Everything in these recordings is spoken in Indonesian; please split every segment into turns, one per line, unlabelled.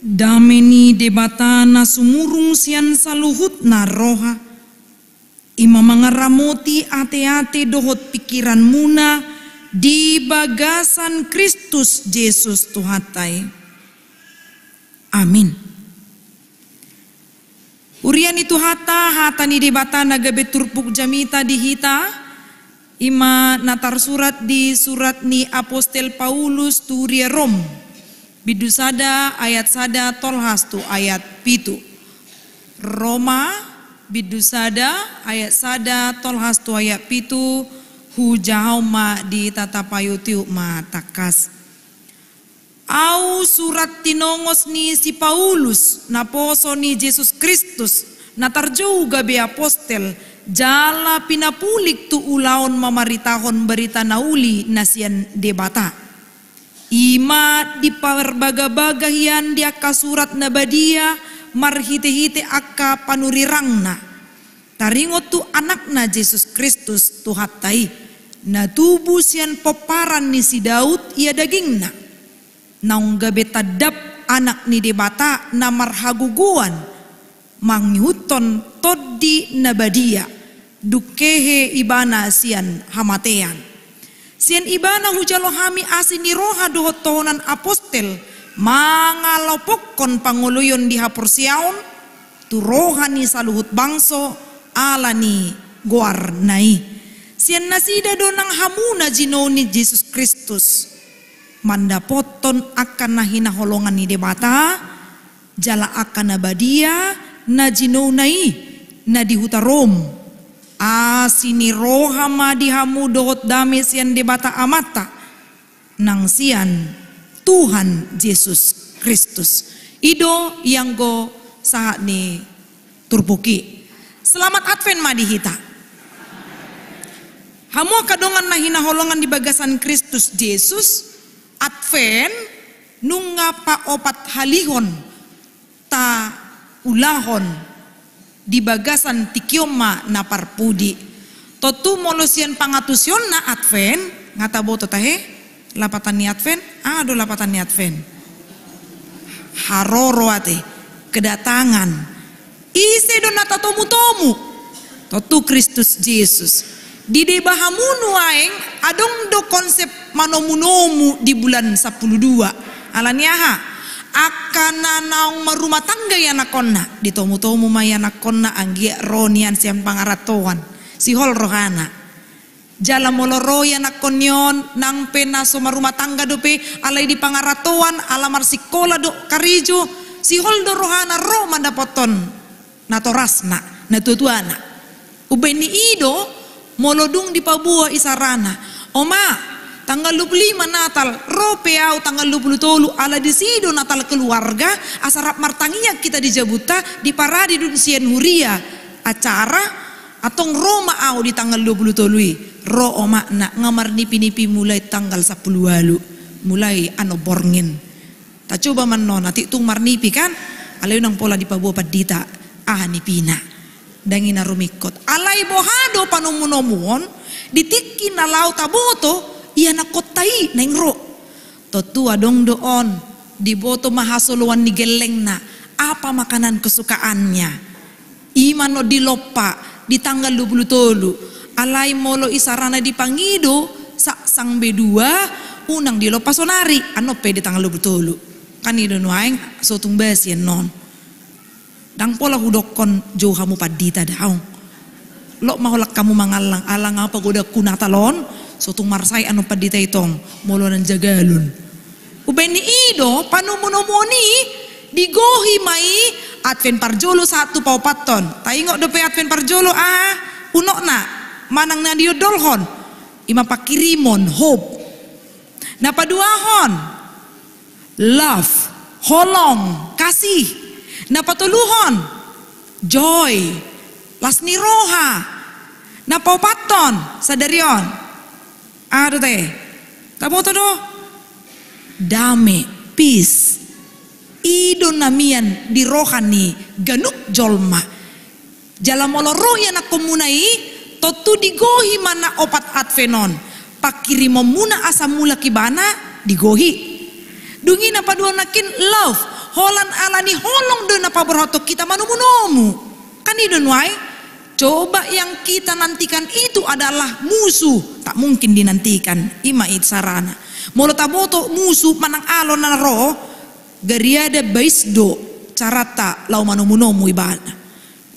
dameni debata nasumurung sian saluhut na roha. Imamangaramoti ate-ate dohot pikiran muna di bagasan Kristus Yesus Tuhatai. Amin. Urian itu hata, hata ni naga gabe turpuk jamita dihita. Ima natar surat di surat ni Apostel Paulus turia Rom. Bidusada ayat sada tolhastu ayat pitu. Roma bidusada ayat sada tolhastu ayat pitu ma di tata ma takas. Au surat tinongos ni si Paulus na poso ni Jesus Kristus na tarjau be apostel jala pinapulik tu ulaon mamaritahon berita nauli nasian debata. Ima di pawerbagabagahian di akka surat nabadia marhite-hite akka panurirangna. Taringot tu anakna Yesus Kristus tuhatai. Na tubuh sian poparan ni si Daud ia dagingna. Naungga betadap anak ni debata na marhaguguan. Manghuton toddi nabadia. Dukehe ibana sian hamatean Sien ibana hujalohami roha dohot tohonan apostel mangalopokon panguluyon di hapur siaun tu rohani saluhut bangso alani guarnai sian nasida donang hamuna jinoni Jesus Kristus mandapoton akan nahina holongan ni debata jala akan abadia na jinonai na di huta Rome asini rohama dihamu dohot damis yang debata amata nang sian Tuhan Yesus Kristus ido yang go saat ni turpuki selamat advent madihita hamu kadongan nahina holongan di bagasan Kristus Yesus advent nunga pa opat halihon ta ulahon di bagasan tikioma naparpudi. Totu molosian pangatusion na advent, ngata boto tahe, lapatan ni advent, aduh lapatan ni advent. Haroro ate, kedatangan. Ise donata tomu tomu, totu Kristus Yesus. Di debahamu aeng, adong do konsep manomunomu di bulan 12. Alaniaha, akan naung merumah tangga ya nakonna di tomu tomu maya nakonna anggi ya ronian siang si sihol rohana Jala moloro ya nakonion nang pena so rumah tangga dope alai di pangaratoan alamar sikola do si sihol do rohana ro poton nato rasna nato tuana ubeni ido molodung di pabua isarana oma tanggal 25 Natal, ropeau tanggal 20 ala disido Natal keluarga, asarap martanginya kita di Jabuta, di paradi dunsien huria, acara atau Roma au di tanggal 20 tolui, ro omakna ngamar nipi-nipi mulai tanggal 10 walu, mulai ano borngin. Tak coba menon, nanti tung marnipi kan, alayu nang pola di Papua Padita, ah nipina. Dangina rumikot, alai bohado panomunomuon ditikkin na lauta boto, yana kotai neng ro. Totua dong doon, di boto mahasuluan ni geleng na, apa makanan kesukaannya. Imano dilopa, di tanggal tolu, alai molo isarana dipangido, sak sang bedua, unang dilopa sonari, anope di tanggal tolu Kan ido nuaeng, sotung basian non dang pola hudokon jauh kamu padita daung. Lok maholak kamu mangalang alang apa goda kunatalon so marsay marsai anu padita itong. Molonan jagalun. ni ido panumunomoni digohi mai atven Parjolo satu pau paton. Taingok dope atven Parjolo ah unok na manang nadio dolhon. Ima pakirimon hope. Napaduahon, paduahon love holong kasih. Napatuluhon, joy lasniroha. Napa Napaupaton, sadarion ada ah, teh. Tamo to doh? Dame, peace. Ido namian di rohani ganuk jolma. Jalan molo roh yang nak komunai totu digohi mana opat advenon. Pakiri momuna mula kibana digohi. dua nakin love. Holan alani holong dona berhoto kita manumunomu. Kan ido nuai? Coba yang kita nantikan itu adalah musuh. Tak mungkin dinantikan. Ima sarana. Molotaboto musuh manang alon na Geriade baisdo carata laumanumunomu ibana.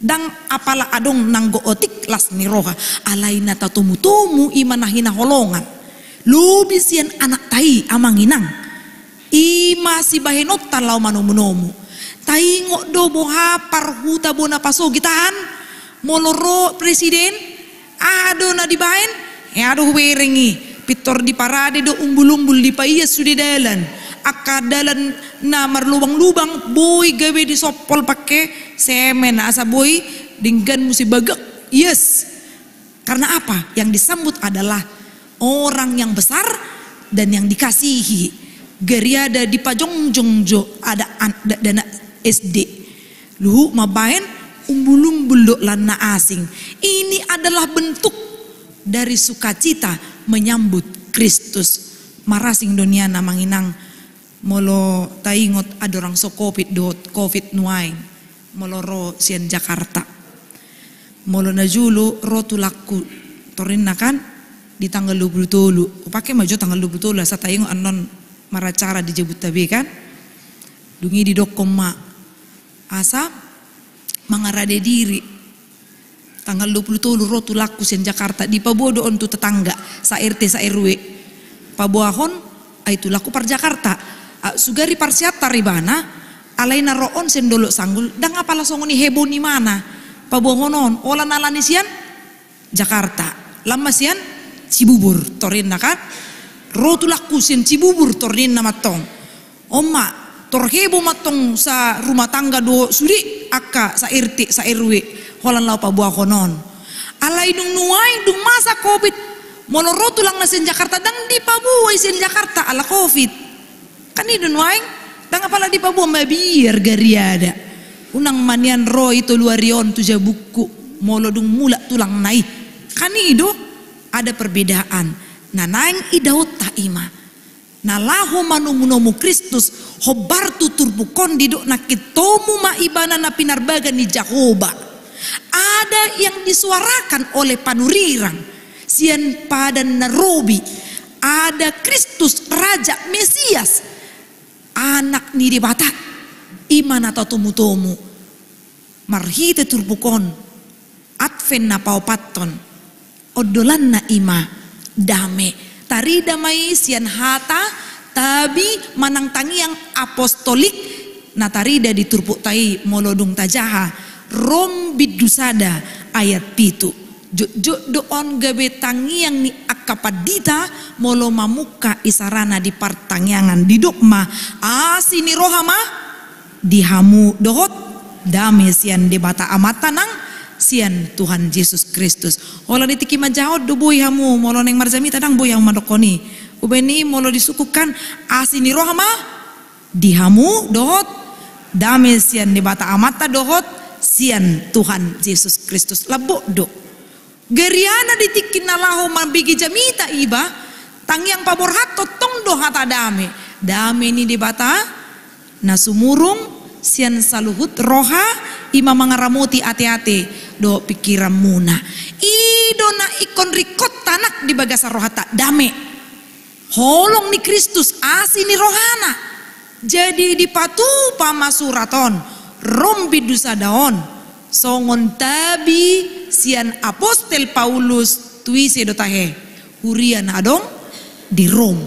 Dang apalah adong nanggo otik las ni roha. Alaina tatumutumu imanahina holongan. Lubisian anak tai amanginang. Ima si bahenot talaw manumunomu. Tai ngok do boha parhuta bona pasogitahan. gitahan moloro presiden ado na bain, ya ado weringi pitor di parade do umbul-umbul di paia sudi dalan akadalan na merlubang lubang boy gawe di sopol pake semen asa boy dengan musi bagak yes karena apa yang disambut adalah orang yang besar dan yang dikasihi ada di pajong jongjo ada, ada dana SD luhu mabain umbulung beluk lana asing. Ini adalah bentuk dari sukacita menyambut Kristus. Marasing dunia namanginang molo taingot adorang so covid dot covid nuai molo ro sian Jakarta. Molo na julu ro tulaku torin kan di tanggal dulu tulu. Pakai maju tanggal dulu tulu sa taingot anon maracara di tabi kan. Dungi di dokoma asap mangarade diri. Tanggal 23 rotu laku sen Jakarta di Pabodo untuk tetangga sa RT sa RW. Pabuahon itu laku par Jakarta. Sugari parsiat taribana, alaina roon sen dolo sanggul dang apala songoni hebo ni mana. Pabuahonon olah nalani sian Jakarta. Lama sian Cibubur torin nakat. Rotu laku sen Cibubur nama tong. Oma torhebo matong sa rumah tangga do suri aka sairti sairwi holan lau pabua konon. Ala idung nuai dung masa covid monoro tulang nasin Jakarta dang di pabua isin Jakarta ala covid. Kan idung nuai dang apala di pabua mabir gariada. Unang manian roy itu luarion tuja buku molo dung mula tulang naik. Kan ido ada perbedaan. Nah naing idau imah na manumunomu Kristus hobartu turbukon diduk nakitomu ma ibana na pinarbaga ni Jahoba. Ada yang disuarakan oleh panurirang sian padan narobi. Ada Kristus Raja Mesias anak ni dibata iman atau tumutomu marhite turbukon adven na paupaton odolan na ima dame Tari damai sian hata tabi manang tangi yang apostolik natarida diturpuk tai molodung tajaha rom bidusada ayat pitu. Jojo doon gabe tangi yang ni akapadita molo mamuka isarana di partangyangan di dukma asini rohama dihamu dohot damesian debata amatanang sian Tuhan Yesus Kristus. Ola ditiki majaot do hamu molo neng marzami tadang bu yang madokoni. Ubeni molo disukukan asini rohama dihamu dohot dame sian di bata amata dohot sian Tuhan Yesus Kristus labok do. Geriana ditikin nalaho mabigi jamita iba yang pabor hato tong dohata hata dame. Dame ini di bata nasumurung sian saluhut roha ima mangaramuti ati-ati, do pikiran muna ido na ikon rikot tanak di bagasa rohata dame holong ni Kristus asini rohana jadi dipatu pama suraton rombi dusa daon songon tabi sian apostel Paulus tuise tahe, hurian adong di Rom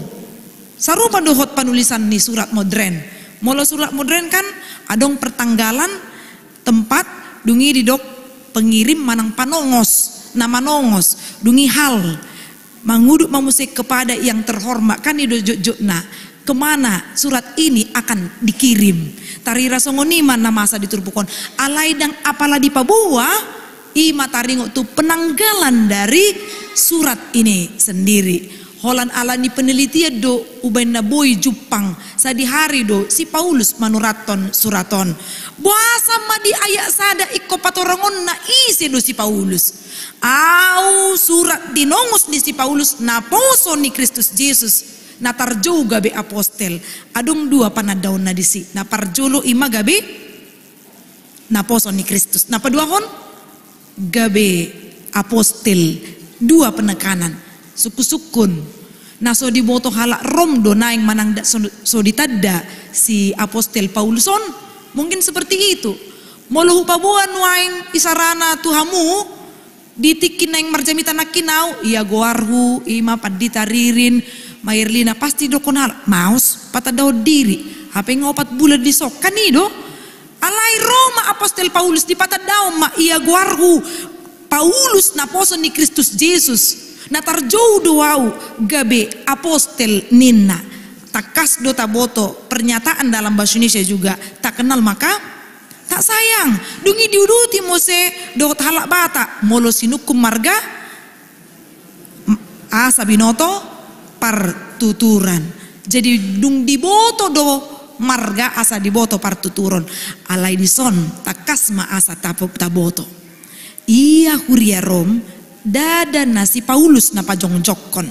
sarupa dohot panulisan ni surat modern molo surat modern kan adong pertanggalan tempat dungi didok pengirim manang panongos nama nongos dungi hal manguduk mamusik kepada yang terhormat kan di jokna kemana surat ini akan dikirim tari rasongoni mana masa diturpukon alai dan apalah di pabua ima taringo tu penanggalan dari surat ini sendiri Holan alani penelitian ya, do ubain naboi jupang sadi hari do si Paulus manuraton suraton. Buasa madi ayak sada iko patorongon na isi do si Paulus. Au surat dinongus di si Paulus na poso ni Kristus Yesus na tarjo gabi apostel. Adung dua panadaon na disi na parjulu ima gabi na poso ni Kristus. Na paduahon gabi apostel dua penekanan suku-sukun. Nah di boto halak rom donaing manang so, sodi tadda si apostel Pauluson mungkin seperti itu. hupa pabuan waing isarana tuhamu ditikin naing marjamita nakinau iya goarhu ima padita ririn mairlina pasti dokonal maus patadau diri yang ngopat bulan disokan nih do alai Roma apostel Paulus di patadau ma iya goarhu Paulus naposon ni Kristus Yesus na tarjoudu wau gabe apostel ninna takas do taboto pernyataan dalam bahasa Indonesia juga tak kenal maka tak sayang dungi diuduti mose do talak bata molo sinukum marga asa binoto partuturan jadi dung diboto do marga asa diboto partuturan alai dison takas ma asa taboto iya huria rom Dada nasi Paulus na jokon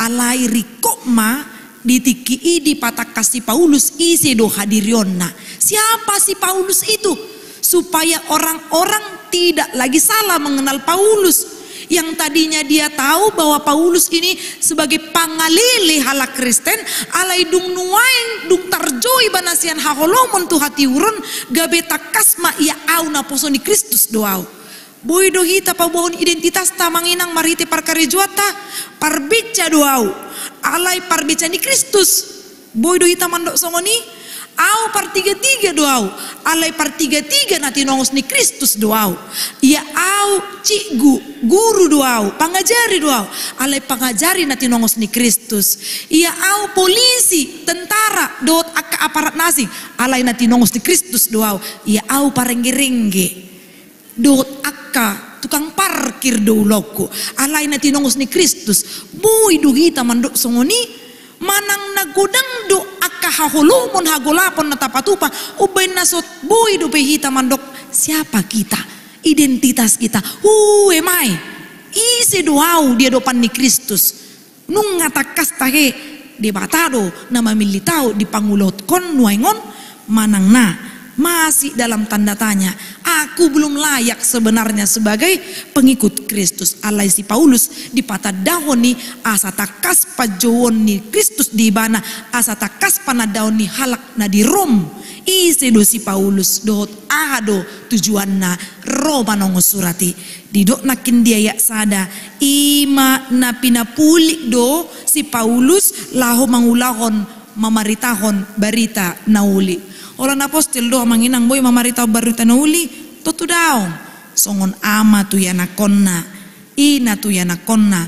Alai rikokma ditiki idi patak si Paulus isi do hadirionna. Siapa si Paulus itu? Supaya orang-orang tidak lagi salah mengenal Paulus. Yang tadinya dia tahu bahwa Paulus ini sebagai pangalili hala Kristen, alai dung nuain dung tarjoi banasian haholomon tu hati urun gabe takasma ia au na posoni Kristus doau Boi hita pa bohon identitas tamanginang mariti parkarejuata parbica doau alai parbica ni Kristus. Boi hita mandok songoni au par tiga tiga doau alai par tiga tiga nati nongos ni Kristus doau. Ia au cikgu guru doau pangajari doau alai pangajari nati nongos ni Kristus. Ia au polisi tentara dot aka aparat nasi alai nati nongos ni Kristus doau. Ia au parengge ringgi Duhut akka tukang parkir do loko. Alay na tinongos ni Kristus. Buy dugita kita manduk sungoni. Manang nagudang do akka hahulumon hagulapon na tapatupa. Ubay nasot buy do pehita mandok. Siapa kita? Identitas kita. Who am I? Isi doaw dia dopan ni Kristus. Nung ngatakas tahe. Debatado na tau di pangulot kon nuaingon manang na masih dalam tanda tanya. Aku belum layak sebenarnya sebagai pengikut Kristus. Alai si Paulus di patah dahoni asata kaspa pajowoni Kristus di bana asata na panadaoni halak na di Rom. Isi dosi Paulus dohot ahado na Roma nongo surati. Didok nakin dia ya sada ima napina pulik do si Paulus laho mangulahon mamaritahon barita nauli Orang apostel doa manginang boy mamarita baru tanauli totu daong. Songon ama tu yana konna. Ina tu yana konna.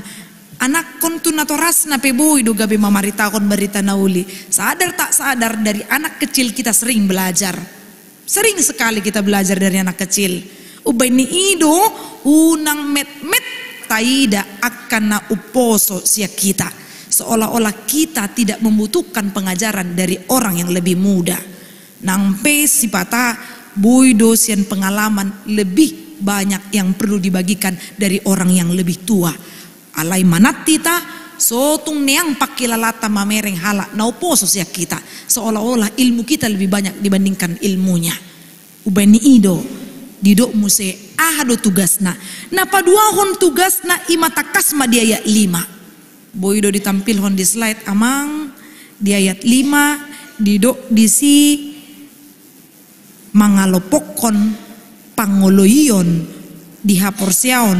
Anak kon tu natoras na peboi do gabe mamarita kon berita nauli. Sadar tak sadar dari anak kecil kita sering belajar. Sering sekali kita belajar dari anak kecil. Ubay ni ido unang met met taida akan na uposo sia kita seolah-olah kita tidak membutuhkan pengajaran dari orang yang lebih muda. Nampe sipata boy dosen pengalaman lebih banyak yang perlu dibagikan dari orang yang lebih tua. Alai manatita Sotung neang pakilalata mamereng nau naupo siak kita. Seolah-olah ilmu kita lebih banyak dibandingkan ilmunya. Ubeni ido didok muse ahado tugasna. Napa dua hon tugasna kasma ma ayat lima. do ditampil hon di slide amang ayat lima didok disi mangalopokon pangoloion haporsiaon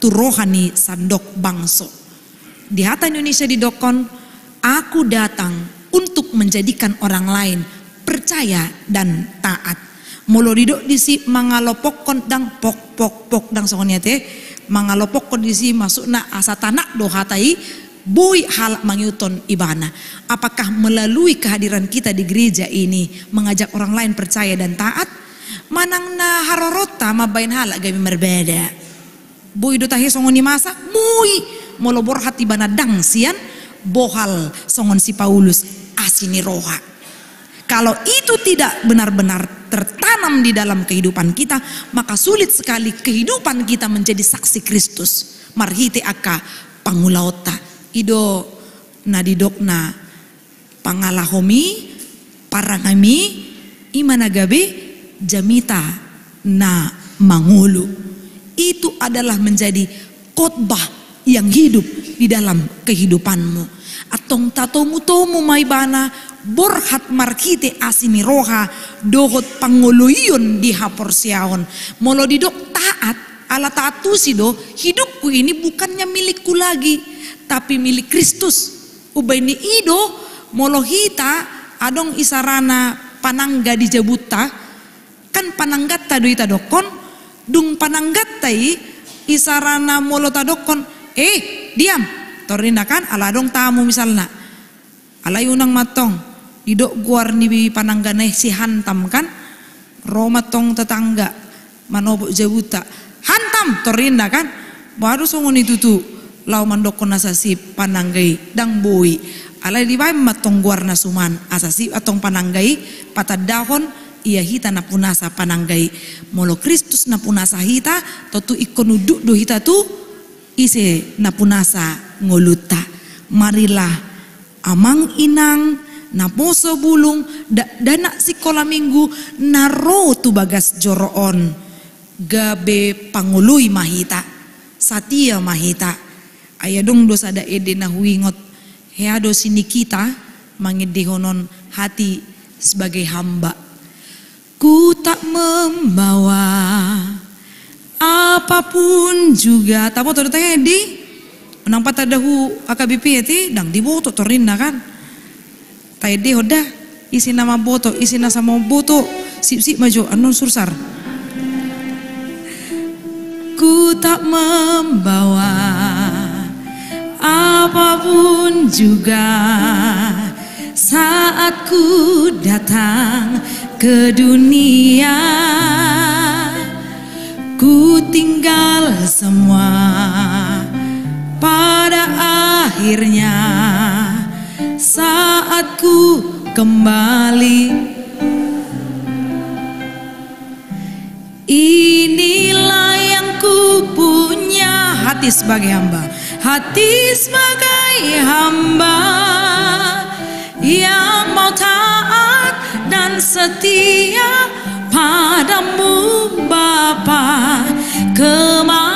tu rohani sandok bangso. Di hata Indonesia didokon, aku datang untuk menjadikan orang lain percaya dan taat. Molo didok disi mangalopokon dang pok pok pok dang songonnya teh mangalopokon disi masuk na asa tanak do hatai boy halak mangyuton ibana. Apakah melalui kehadiran kita di gereja ini mengajak orang lain percaya dan taat? Manang na harorota mabain halak gami berbeda. Boy dutahi songoni masa, mui molobor hati bana sian, bohal songon si Paulus asini roha. Kalau itu tidak benar-benar tertanam di dalam kehidupan kita, maka sulit sekali kehidupan kita menjadi saksi Kristus. Marhite aka pangulauta ido na pangalahomi parangami imanagabe jamita na mangulu. Itu adalah menjadi khotbah yang hidup di dalam kehidupanmu. Atong tatomu tomu maibana borhat markite asimi roha dohot panguluyun di hapor siaon. Molo didok taat ala taatusi do hidupku ini bukannya milikku lagi tapi milik Kristus. Ubaini ido molohita adong isarana panangga di jabuta kan pananggatta duita dokon dung tai isarana molota dokon eh diam torinda kan ala dong tamu misalna, ala yunang matong ido guar ni pananggane si hantam kan Roma tong tetangga manobo jabuta hantam torinda kan baru sungun itu tuh lau mandokon asasi pananggai dang bui alai matong matongguar nasuman asasi atong pananggai patadahon ia hita na punasa pananggai molo Kristus na punasa hita totu ikonuduk do hita tu ise na punasa ngoluta marilah amang inang na poso bulung da, dana sikola minggu naro tu bagas joroon gabe pangului mahita satia mahita ayah dong dosa ada ede wingot Hea dosini kita mangedehonon hati sebagai hamba. Ku tak membawa apapun juga. tapi tadi teh di patah dahu AKBP ya ti dang di foto torinda kan. Taede hoda isi nama boto isi nama mau boto sip sip maju anun sursar. Ku tak membawa apapun juga saat ku datang ke dunia ku tinggal semua pada akhirnya saat ku kembali ini hati sebagai hamba. Hati sebagai hamba yang mau taat dan setia padamu Bapa kemana